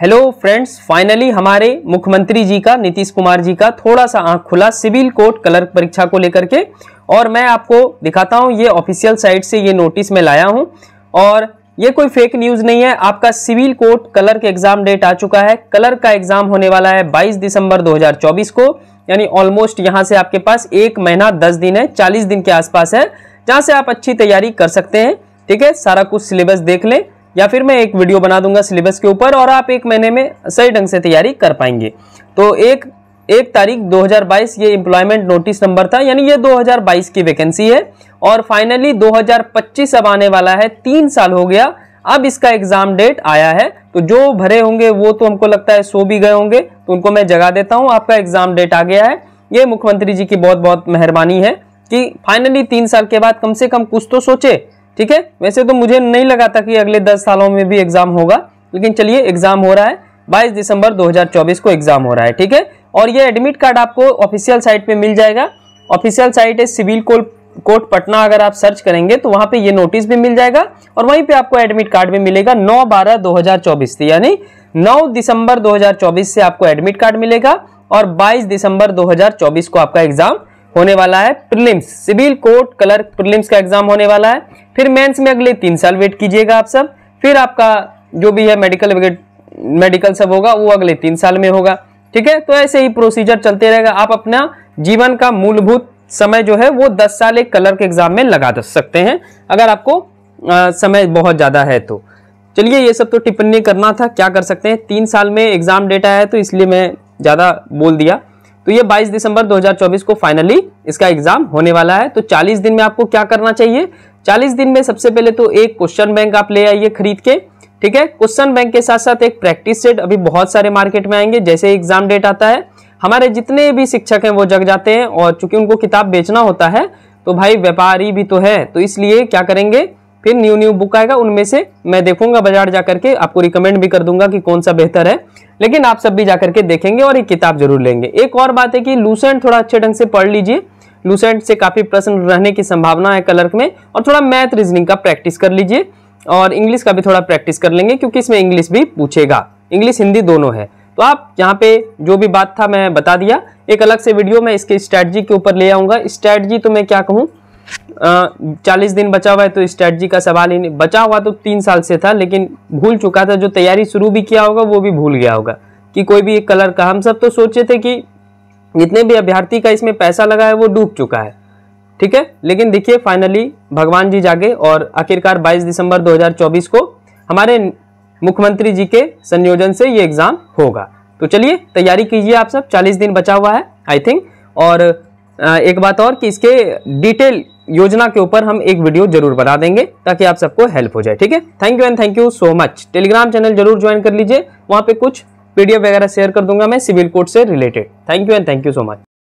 hello friends finally हमारे मुख्यमंत्री जी का नीतीश कुमार जी का थोड़ा सा आंख खुला सिविल कोर्ट क्लर्क परीक्षा को लेकर के और मैं आपको दिखाता हूं ये ऑफिशियल साइट से ये नोटिस में लाया हूं और ये कोई फेक न्यूज़ नहीं है आपका civil court clerk exam date आ चुका है क्लर्क का एग्जाम होने वाला है 22 दिसंबर 2024 को यानी ऑलमोस्ट यहाँ से आपके पास एक महीना दस दिन है चालीस दिन के आसपास है जहाँ से आप अच्छी तैयारी कर सकते हैं ठीक है सारा कुछ सिलेबस देख लें या फिर मैं एक वीडियो बना दूंगा सिलेबस के ऊपर और आप एक महीने में सही ढंग से तैयारी कर पाएंगे तो एक एक तारीख 2022 ये एम्प्लॉयमेंट नोटिस नंबर था यानी ये 2022 की वैकेंसी है और फाइनली 2025 अब आने वाला है तीन साल हो गया अब इसका एग्जाम डेट आया है तो जो भरे होंगे वो तो हमको लगता है सो भी गए होंगे तो उनको मैं जगा देता हूँ आपका एग्जाम डेट आ गया है ये मुख्यमंत्री जी की बहुत बहुत मेहरबानी है कि फाइनली तीन साल के बाद कम से कम कुछ तो सोचे ठीक है वैसे तो मुझे नहीं लगा था कि अगले दस सालों में भी एग्जाम होगा लेकिन चलिए एग्जाम हो रहा है 22 दिसंबर 2024 को एग्जाम हो रहा है ठीक है और ये एडमिट कार्ड आपको ऑफिशियल साइट पे मिल जाएगा ऑफिशियल साइट है सिविल कोल कोर्ट पटना अगर आप सर्च करेंगे तो वहां पे ये नोटिस भी मिल जाएगा और वहीं पे आपको एडमिट कार्ड भी मिलेगा 9 बारह 2024 से यानी 9 दिसंबर 2024 से आपको एडमिट कार्ड मिलेगा और 22 दिसंबर 2024 को आपका एग्जाम होने वाला है prelims civil court clerk prelims का एग्जाम होने वाला है फिर मेंस में अगले तीन साल वेट कीजिएगा आप सब फिर आपका जो भी है मेडिकल मेडिकल सब होगा वो अगले तीन साल में होगा ठीक है तो ऐसे ही प्रोसीजर चलते रहेगा आप अपना जीवन का मूलभूत समय जो है वो दस साल एक कलर के एग्जाम में लगा सकते हैं अगर आपको आ, समय बहुत ज़्यादा है तो चलिए ये सब तो टिप्पणी करना था क्या कर सकते हैं तीन साल में एग्ज़ाम डेटा है तो इसलिए मैं ज़्यादा बोल दिया तो ये 22 दिसंबर 2024 को फाइनली इसका एग्जाम होने वाला है तो 40 दिन में आपको क्या करना चाहिए 40 दिन में सबसे पहले तो एक क्वेश्चन बैंक आप ले आइए खरीद के ठीक है क्वेश्चन बैंक के साथ साथ एक प्रैक्टिस सेट अभी बहुत सारे मार्केट में आएंगे जैसे एग्जाम डेट आता है हमारे जितने भी शिक्षक हैं वो जग जाते हैं और चूंकि उनको किताब बेचना होता है तो भाई व्यापारी भी तो है तो इसलिए क्या करेंगे फिर न्यू न्यू बुक आएगा उनमें से मैं देखूंगा बाजार जाकर के आपको रिकमेंड भी कर दूंगा कि कौन सा बेहतर है लेकिन आप सब भी जाकर के देखेंगे और एक किताब जरूर लेंगे एक और बात है कि लूसेंट थोड़ा अच्छे ढंग से पढ़ लीजिए लूसेंट से काफ़ी प्रश्न रहने की संभावना है कलर्क में और थोड़ा मैथ रीजनिंग का प्रैक्टिस कर लीजिए और इंग्लिश का भी थोड़ा प्रैक्टिस कर लेंगे क्योंकि इसमें इंग्लिश भी पूछेगा इंग्लिश हिंदी दोनों है तो आप यहाँ पे जो भी बात था मैं बता दिया एक अलग से वीडियो मैं इसके स्ट्रैटजी के ऊपर ले आऊंगा स्ट्रैटजी तो मैं क्या कहूँ चालीस दिन बचा हुआ है तो स्ट्रेटजी का सवाल ही नहीं बचा हुआ तो तीन साल से था लेकिन भूल चुका था जो तैयारी शुरू भी किया होगा वो भी भूल गया होगा कि कोई भी एक कलर का हम सब तो सोचे थे कि जितने भी अभ्यर्थी का इसमें पैसा लगा है वो डूब चुका है ठीक है लेकिन देखिए फाइनली भगवान जी जागे और आखिरकार 22 दिसंबर 2024 को हमारे मुख्यमंत्री जी के संयोजन से ये एग्ज़ाम होगा तो चलिए तैयारी कीजिए आप सब 40 दिन बचा हुआ है आई थिंक और एक बात और कि इसके डिटेल योजना के ऊपर हम एक वीडियो जरूर बना देंगे ताकि आप सबको हेल्प हो जाए ठीक है thank you and thank you so much Telegram channel जरूर ज्वाइन कर लीजिए वहाँ पे कुछ पीडीएफ वगैरह शेयर कर दूंगा मैं सिविल कोड से related thank you and thank you so much